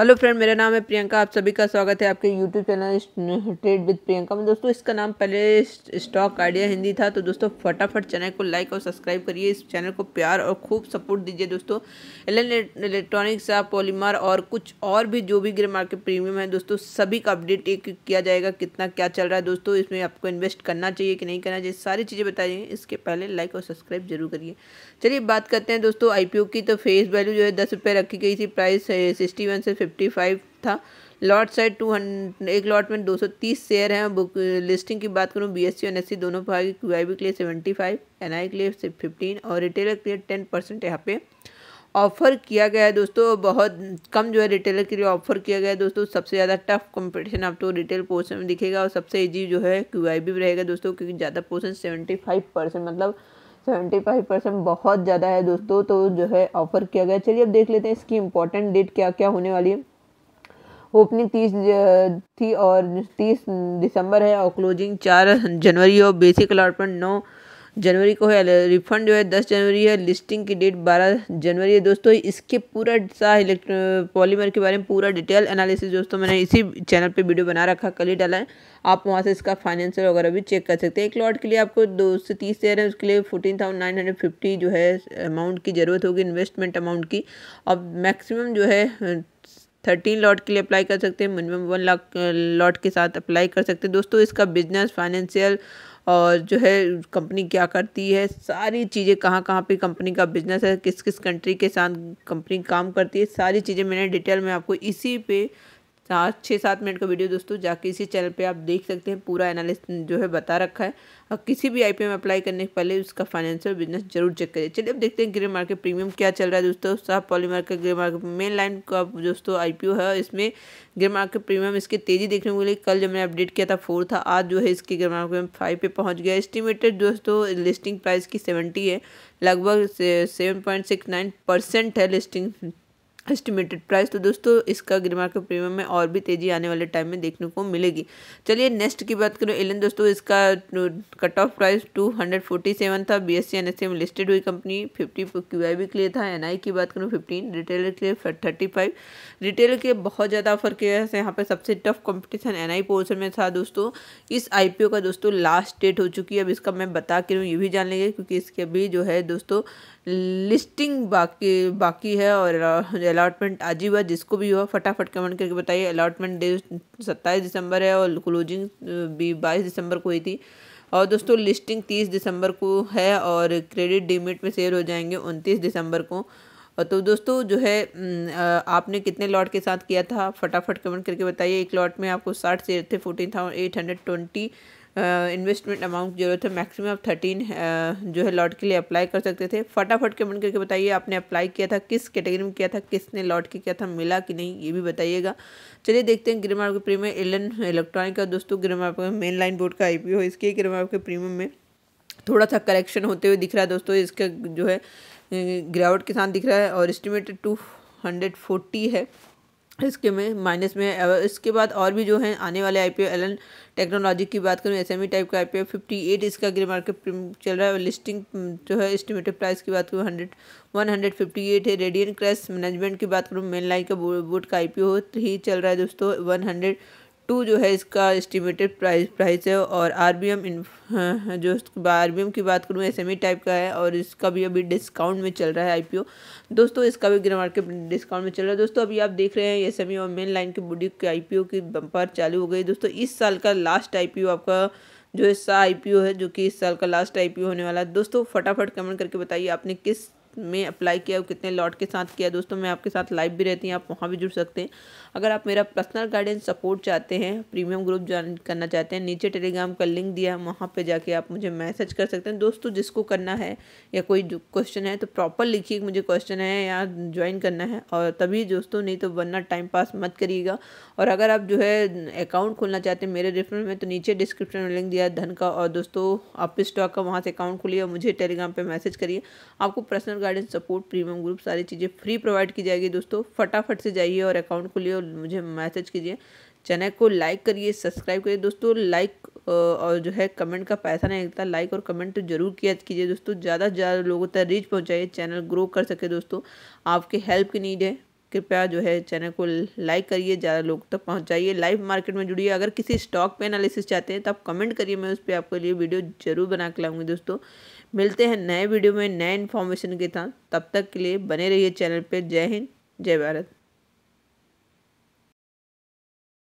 hello friend मेरा नाम है प्रियंका आप सभी का स्वागत है आपके YouTube channel trade with Priyanka में दोस्तों इसका नाम पहले स्टॉक आइडिया हिंदी था तो दोस्तों फटाफट चैनल को लाइक और सब्सक्राइब करिए इस चैनल को प्यार और खूब सपोर्ट दीजिए दोस्तों इलेक्ट्रॉनिक्स या पॉलीमार और कुछ और भी जो भी गिर मार्केट प्रीमियम है दोस्तों सभी का अपडेट एक किया जाएगा कितना क्या चल रहा है दोस्तों इसमें आपको इन्वेस्ट करना चाहिए कि नहीं करना चाहिए सारी चीज़ें बताइए इसके पहले लाइक और सब्सक्राइब जरूर करिए चलिए बात करते हैं दोस्तों आई की तो फेस वैल्यू जो है दस रखी गई थी प्राइस सिक्सटी से फिफ्टी फाइव था लॉट साइड टू एक लॉट में दो सौ तीस शेयर हैं बुक लिस्टिंग की बात करूँ बी एस सी e और एन e दोनों भाग क्यू आई बी के लिए सेवेंटी फाइव एन आई के लिए सिर्फ फिफ्टीन और रिटेलर के लिए टेन परसेंट यहाँ पे ऑफ़र किया गया है दोस्तों बहुत कम जो है रिटेलर के लिए ऑफ़र किया गया है दोस्तों सबसे ज़्यादा टफ कंपटीशन आपको तो रिटेल पोर्शन में दिखेगा और सबसे ईजी जो है क्यू आई बी रहेगा दोस्तों क्योंकि ज़्यादा पोर्शन सेवेंटी फाइव परसेंट मतलब सेवेंटी फाइव परसेंट बहुत ज़्यादा है दोस्तों तो जो है ऑफर किया गया चलिए अब देख लेते हैं इसकी इम्पोर्टेंट डेट क्या क्या होने वाली है ओपनिंग तीस थी और तीस दिसंबर है और क्लोजिंग चार जनवरी और बेसिक अलाटमेंट नौ जनवरी को है रिफंड जो है दस जनवरी है लिस्टिंग की डेट बारह जनवरी है दोस्तों इसके पूरा सा पॉलीमर के बारे में पूरा डिटेल एनालिसिस दोस्तों मैंने इसी चैनल पे वीडियो बना रखा कल ही डाला है आप वहाँ से इसका फाइनेंशियल वगैरह भी चेक कर सकते हैं एक लॉट के लिए आपको दो से तीस शेयर है उसके लिए fourteen thousand nine hundred fifty जो है अमाउंट की ज़रूरत होगी इन्वेस्टमेंट अमाउंट की अब मैक्सिमम जो है थर्टीन लॉट के लिए अप्लाई कर सकते हैं मिनिमम वन लाख लॉट के साथ अप्लाई कर सकते हैं दोस्तों इसका बिजनेस फाइनेंशियल और जो है कंपनी क्या करती है सारी चीज़ें कहाँ कहाँ पे कंपनी का बिजनेस है किस किस कंट्री के साथ कंपनी काम करती है सारी चीज़ें मैंने डिटेल में आपको इसी पे सात छः सात मिनट का वीडियो दोस्तों जाके इसी चैनल पे आप देख सकते हैं पूरा एनालिस जो है बता रखा है और किसी भी आईपीओ में अप्लाई करने के पहले उसका फाइनेंशियल बिजनेस जरूर चेक करिए चलिए अब देखते हैं ग्रे मार्केट प्रीमियम क्या चल रहा है दोस्तों साफ पॉलीमार का ग्रे मार्केट मेन लाइन का दोस्तों आई है इसमें ग्रे मार्केट प्रीमियम इसकी तेज़ी देखने को मिली कल जब मैंने अपडेट किया था फोर था आज जो है इसके ग्रे मार्केट फाइव पे पहुँच गया एस्टिमेटेड दोस्तों लिस्टिंग प्राइस की सेवेंटी है लगभग seven point six nine percent है लिस्टिंग एस्टिमेटेड प्राइस तो दोस्तों इसका ग्रे मार्केट प्रीमियम में और भी तेजी आने वाले टाइम में देखने को मिलेगी चलिए नेक्स्ट की बात करो एलन दोस्तों इसका cut off price two hundred forty seven था B S E N S में लिस्टेड हुई कंपनी फिफ्टी क्यू आई के लिए था एन आई की बात करूँ फिफ्टीन रिटेलर के लिए थर्टी फाइव रिटेलर के लिए बहुत ज़्यादा ऑफर के वजह से यहाँ पर सबसे tough competition N I portion में था दोस्तों इस आई पी ओ का दोस्तों लास्ट डेट हो चुकी है अब इसका मैं बता के रूँ ये भी जान लेंगे क्योंकि इसके अभी जो है दोस्तों लिस्टिंग बाकी बाकी है और अलाटमेंट आज ही हुआ जिसको भी हुआ फटाफट कमेंट करके बताइए अलाटमेंट डे सत्ताईस दिसंबर है और क्लोजिंग भी बाईस दिसंबर को हुई थी और दोस्तों लिस्टिंग तीस दिसंबर को है और क्रेडिट डिमिट में शेयर हो जाएंगे उनतीस दिसंबर को तो दोस्तों जो है आपने कितने लॉट के साथ किया था फटाफट कमेंट करके बताइए एक लॉट में आपको साठ शेयर थे fourteen thousand eight hundred twenty investment amount जो ज़रूरत है मैक्सिमम आप थर्टीन जो है लॉट के लिए अप्लाई कर सकते थे फटाफट कमेंट करके बताइए आपने अप्लाई किया था किस कैटेगरी में किया था किसने लॉट के किया था मिला कि नहीं ये भी बताइएगा चलिए देखते हैं ग्रीमार्क के प्रीमियम एलन इलेक्ट्रॉनिक का दोस्तों ग्रेमार्क मेन लाइन बोर्ड का आई पी इसके ग्रीमार्क के प्रीमियम में थोड़ा सा करेक्शन होते हुए दिख रहा है दोस्तों इसका जो है गिरावट के साथ दिख रहा है और इस्टीमेटेड टू हंड्रेड फोर्टी है इसके में माइनस में इसके बाद और भी जो है आने वाले आई पी एलन टेक्नोलॉजी की बात करूँ एस एम ई टाइप का I P O fifty eight इसका ग्रे मार्केट चल रहा है लिस्टिंग हम्म, जो है एस्टिमेटेड प्राइस की बात करूँ hundred one hundred fifty eight है रेडियन क्रैश मैनेजमेंट की बात करूँ मेन लाइन का बोर्ड का आई पी ओ चल रहा है दोस्तों वन हंड्रेड टू जो है इसका एस्टिमेटेड प्राइस प्राइस है और आर बी एम जो आर बी एम की बात करूँ एस एम ई टाइप का है और इसका भी अभी डिस्काउंट में चल रहा है आई पी ओ दोस्तों इसका भी ग्रे मार्केट डिस्काउंट में चल रहा है दोस्तों अभी आप देख रहे हैं एस एम ई और मेन लाइन के बुडी के आई पी ओ की बंपर चालू हो गई दोस्तों इस साल का लास्ट आई पी ओ आपका जो इसका आई पी ओ है जो कि इस साल का लास्ट आई पी ओ होने वाला है दोस्तों फटाफट कमेंट करके बताइए आपने किस में अप्लाई किया और कितने लॉट के साथ किया दोस्तों मैं आपके साथ लाइव भी रहती हूँ आप वहाँ भी जुड़ सकते हैं अगर आप मेरा पर्सनल गाइडेंस सपोर्ट चाहते हैं प्रीमियम ग्रुप ज्वाइन करना चाहते हैं नीचे टेलीग्राम का लिंक दिया है वहाँ पर जाके आप मुझे मैसेज कर सकते हैं दोस्तों जिसको करना है या कोई क्वेश्चन है तो प्रॉपर लिखिए मुझे क्वेश्चन है या ज्वाइन करना है और तभी दोस्तों नहीं तो वरना टाइम पास मत करिएगा और अगर आप जो है अकाउंट खोलना चाहते हैं मेरे रेफरेंस में तो नीचे डिस्क्रिप्शन में लिंक दिया धन का और दोस्तों आप स्टॉक का वहाँ से अकाउंट खोलिए और मुझे टेलीग्राम पर मैसेज करिए आपको personal garden support premium group सारी चीज़ें फ्री प्रोवाइड की जाएगी दोस्तों फटाफट से जाइए और अकाउंट खोलिए और मुझे मैसेज कीजिए चैनल को लाइक करिए सब्सक्राइब करिए दोस्तों लाइक और जो है कमेंट का पैसा नहीं लगता लाइक और कमेंट जरूर किया कीजिए दोस्तों ज़्यादा से ज़्यादा लोगों तक रीच पहुँचाइए चैनल ग्रो कर सके दोस्तों आपके हेल्प की नीड है कृपया जो है चैनल को लाइक करिए ज़्यादा लोग तक तो पहुँचाइए लाइव मार्केट में जुड़िए अगर किसी स्टॉक पे एनालिसिस चाहते हैं तो आप कमेंट करिए मैं उस पर आपके लिए वीडियो ज़रूर बना के लाऊंगी दोस्तों मिलते हैं नए वीडियो में नए इन्फॉर्मेशन के साथ तब तक के लिए बने रहिए चैनल पर जय हिंद जय भारत